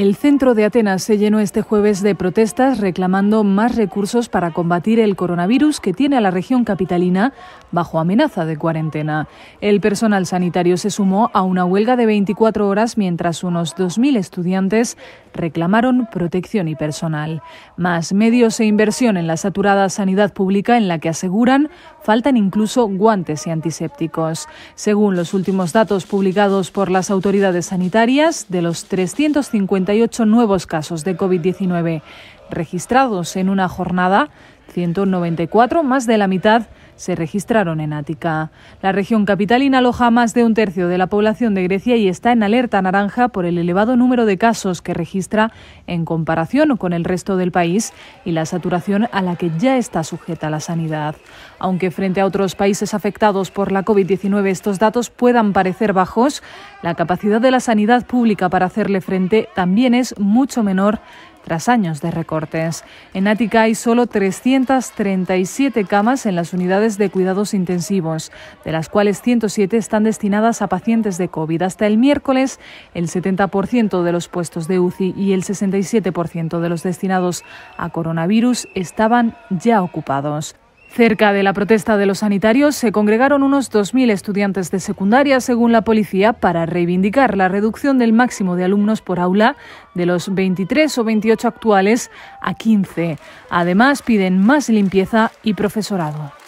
El centro de Atenas se llenó este jueves de protestas reclamando más recursos para combatir el coronavirus que tiene a la región capitalina bajo amenaza de cuarentena. El personal sanitario se sumó a una huelga de 24 horas mientras unos 2.000 estudiantes reclamaron protección y personal. Más medios e inversión en la saturada sanidad pública en la que aseguran faltan incluso guantes y antisépticos. Según los últimos datos publicados por las autoridades sanitarias, de los 350 nuevos casos de COVID-19 registrados en una jornada, 194 más de la mitad se registraron en Ática. La región capitalina aloja más de un tercio de la población de Grecia y está en alerta naranja por el elevado número de casos que registra en comparación con el resto del país y la saturación a la que ya está sujeta la sanidad. Aunque frente a otros países afectados por la COVID-19 estos datos puedan parecer bajos, la capacidad de la sanidad pública para hacerle frente también es mucho menor tras años de recortes. En Ática hay solo 337 camas en las unidades de cuidados intensivos, de las cuales 107 están destinadas a pacientes de COVID. Hasta el miércoles, el 70% de los puestos de UCI y el 67% de los destinados a coronavirus estaban ya ocupados. Cerca de la protesta de los sanitarios se congregaron unos 2.000 estudiantes de secundaria, según la policía, para reivindicar la reducción del máximo de alumnos por aula de los 23 o 28 actuales a 15. Además, piden más limpieza y profesorado.